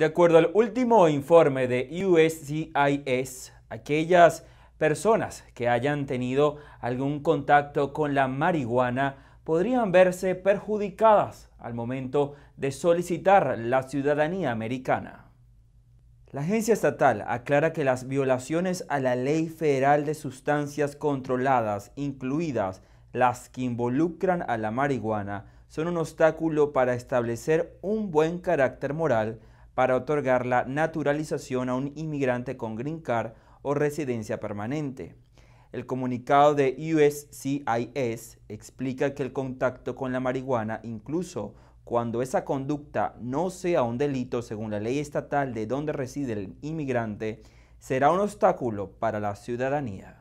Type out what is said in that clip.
De acuerdo al último informe de USCIS, aquellas personas que hayan tenido algún contacto con la marihuana podrían verse perjudicadas al momento de solicitar la ciudadanía americana. La agencia estatal aclara que las violaciones a la ley federal de sustancias controladas, incluidas las que involucran a la marihuana, son un obstáculo para establecer un buen carácter moral para otorgar la naturalización a un inmigrante con green card o residencia permanente. El comunicado de USCIS explica que el contacto con la marihuana, incluso cuando esa conducta no sea un delito según la ley estatal de donde reside el inmigrante, será un obstáculo para la ciudadanía.